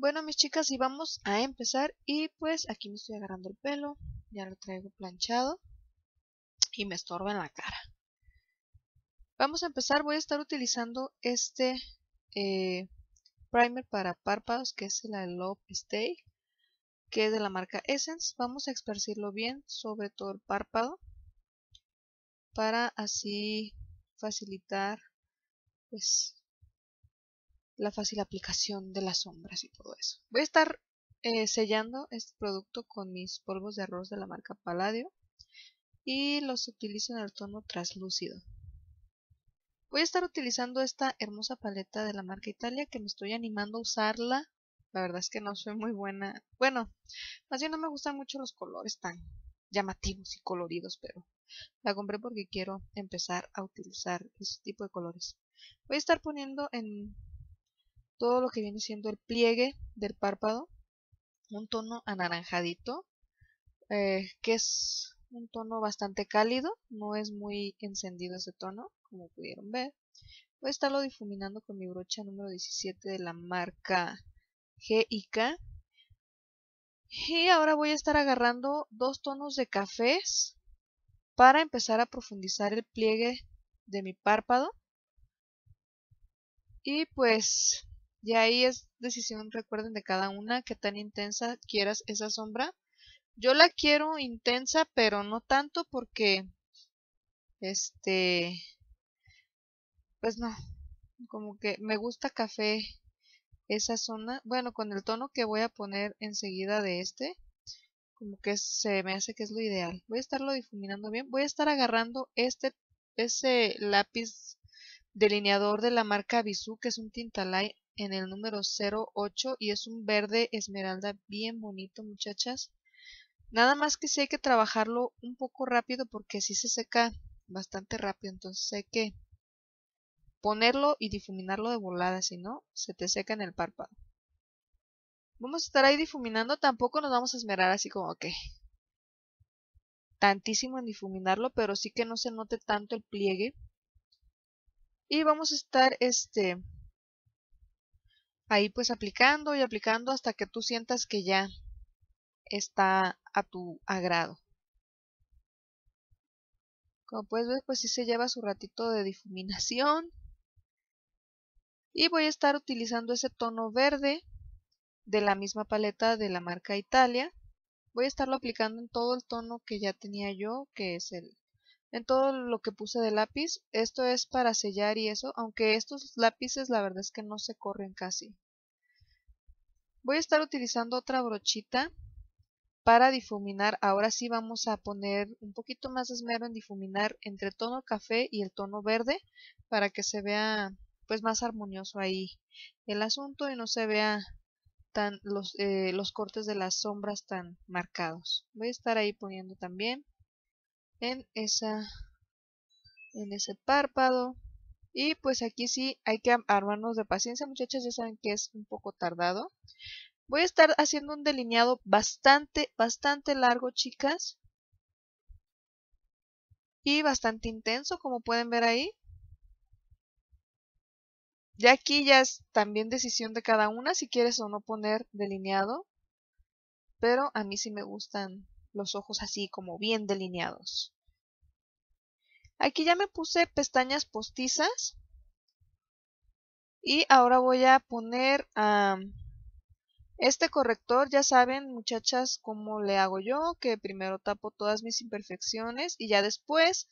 Bueno, mis chicas, y vamos a empezar. Y pues aquí me estoy agarrando el pelo. Ya lo traigo planchado. Y me estorba en la cara. Vamos a empezar. Voy a estar utilizando este eh, primer para párpados, que es la Love Stay, que es de la marca Essence. Vamos a esparcirlo bien sobre todo el párpado. Para así facilitar pues la fácil aplicación de las sombras y todo eso. Voy a estar eh, sellando este producto con mis polvos de arroz de la marca Palladio y los utilizo en el tono traslúcido. Voy a estar utilizando esta hermosa paleta de la marca Italia que me estoy animando a usarla. La verdad es que no soy muy buena. Bueno, más bien no me gustan mucho los colores tan llamativos y coloridos, pero la compré porque quiero empezar a utilizar este tipo de colores. Voy a estar poniendo en todo lo que viene siendo el pliegue del párpado, un tono anaranjadito, eh, que es un tono bastante cálido, no es muy encendido ese tono, como pudieron ver. Voy a estarlo difuminando con mi brocha número 17 de la marca GIK. Y ahora voy a estar agarrando dos tonos de cafés para empezar a profundizar el pliegue de mi párpado. Y pues y ahí es decisión, recuerden, de cada una, que tan intensa quieras esa sombra. Yo la quiero intensa, pero no tanto porque, este, pues no, como que me gusta café esa zona. Bueno, con el tono que voy a poner enseguida de este, como que se me hace que es lo ideal. Voy a estarlo difuminando bien. Voy a estar agarrando este, ese lápiz delineador de la marca Bisú, que es un Tintalay en el número 08 y es un verde esmeralda bien bonito muchachas. Nada más que si hay que trabajarlo un poco rápido porque si se seca bastante rápido, entonces hay que ponerlo y difuminarlo de volada, si no se te seca en el párpado. Vamos a estar ahí difuminando, tampoco nos vamos a esmerar así como que tantísimo en difuminarlo, pero sí que no se note tanto el pliegue. Y vamos a estar este ahí pues aplicando y aplicando hasta que tú sientas que ya está a tu agrado. Como puedes ver, pues sí se lleva su ratito de difuminación. Y voy a estar utilizando ese tono verde de la misma paleta de la marca Italia. Voy a estarlo aplicando en todo el tono que ya tenía yo, que es el en todo lo que puse de lápiz. Esto es para sellar y eso, aunque estos lápices la verdad es que no se corren casi. Voy a estar utilizando otra brochita para difuminar. Ahora sí vamos a poner un poquito más de esmero en difuminar entre tono café y el tono verde para que se vea pues más armonioso ahí el asunto y no se vea tan los, eh, los cortes de las sombras tan marcados. Voy a estar ahí poniendo también en esa en ese párpado y pues aquí sí hay que armarnos de paciencia muchachas ya saben que es un poco tardado voy a estar haciendo un delineado bastante bastante largo chicas y bastante intenso como pueden ver ahí ya aquí ya es también decisión de cada una si quieres o no poner delineado pero a mí sí me gustan los ojos así como bien delineados. Aquí ya me puse pestañas postizas. Y ahora voy a poner ah, este corrector. Ya saben, muchachas, cómo le hago yo. Que primero tapo todas mis imperfecciones y ya después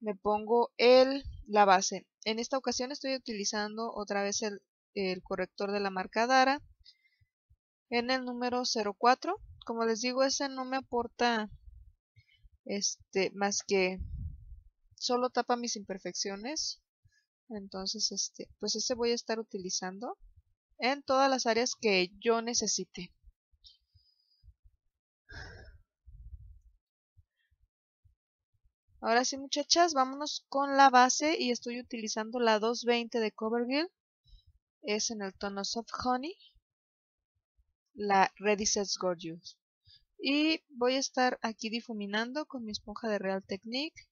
me pongo el, la base. En esta ocasión estoy utilizando otra vez el, el corrector de la marca Dara en el número 04 como les digo, ese no me aporta este más que solo tapa mis imperfecciones. Entonces, este, pues ese voy a estar utilizando en todas las áreas que yo necesite. Ahora sí, muchachas, vámonos con la base y estoy utilizando la 220 de Covergirl Es en el tono Soft Honey la Ready-Sets Gorgeous. Y voy a estar aquí difuminando con mi esponja de Real Technique.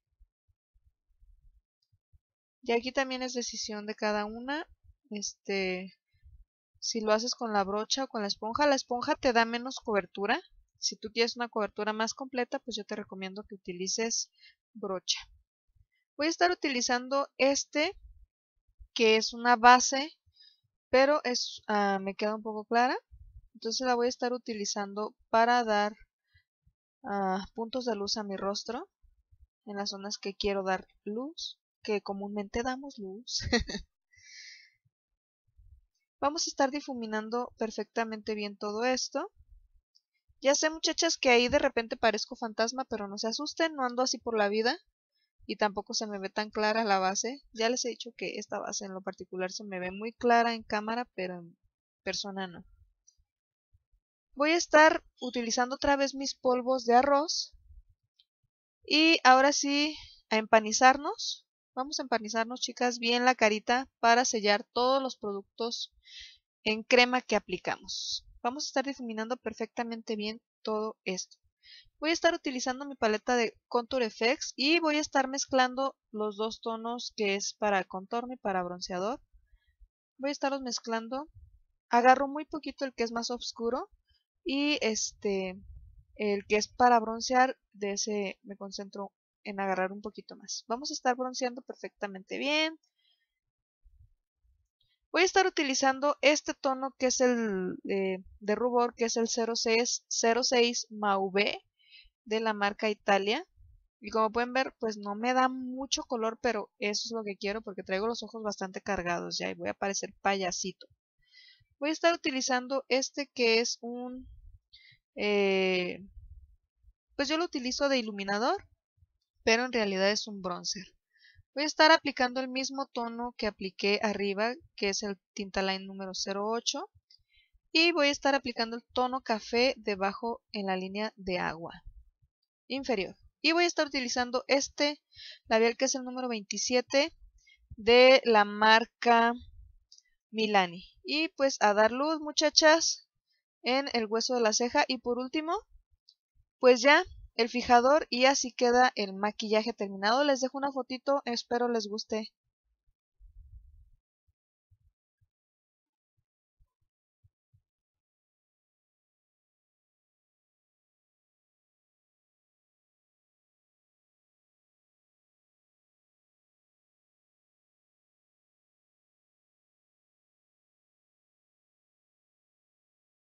Y aquí también es decisión de cada una. Este, si lo haces con la brocha o con la esponja, la esponja te da menos cobertura. Si tú quieres una cobertura más completa, pues yo te recomiendo que utilices brocha. Voy a estar utilizando este, que es una base, pero es, ah, me queda un poco clara entonces la voy a estar utilizando para dar ah, puntos de luz a mi rostro en las zonas que quiero dar luz que comúnmente damos luz vamos a estar difuminando perfectamente bien todo esto ya sé muchachas que ahí de repente parezco fantasma pero no se asusten no ando así por la vida y tampoco se me ve tan clara la base ya les he dicho que esta base en lo particular se me ve muy clara en cámara pero en persona no voy a estar utilizando otra vez mis polvos de arroz y ahora sí a empanizarnos vamos a empanizarnos chicas bien la carita para sellar todos los productos en crema que aplicamos vamos a estar difuminando perfectamente bien todo esto voy a estar utilizando mi paleta de Contour Effects y voy a estar mezclando los dos tonos que es para contorno y para bronceador voy a estarlos mezclando agarro muy poquito el que es más oscuro y este, el que es para broncear, de ese me concentro en agarrar un poquito más. Vamos a estar bronceando perfectamente bien. Voy a estar utilizando este tono que es el eh, de rubor, que es el 06, 06 Mauve de la marca Italia. Y como pueden ver, pues no me da mucho color, pero eso es lo que quiero porque traigo los ojos bastante cargados ya y voy a parecer payasito voy a estar utilizando este que es un eh, pues yo lo utilizo de iluminador pero en realidad es un bronzer voy a estar aplicando el mismo tono que apliqué arriba que es el Tintaline número 08 y voy a estar aplicando el tono café debajo en la línea de agua inferior y voy a estar utilizando este labial que es el número 27 de la marca Milani y pues a dar luz, muchachas, en el hueso de la ceja. Y por último, pues ya el fijador y así queda el maquillaje terminado. Les dejo una fotito, espero les guste.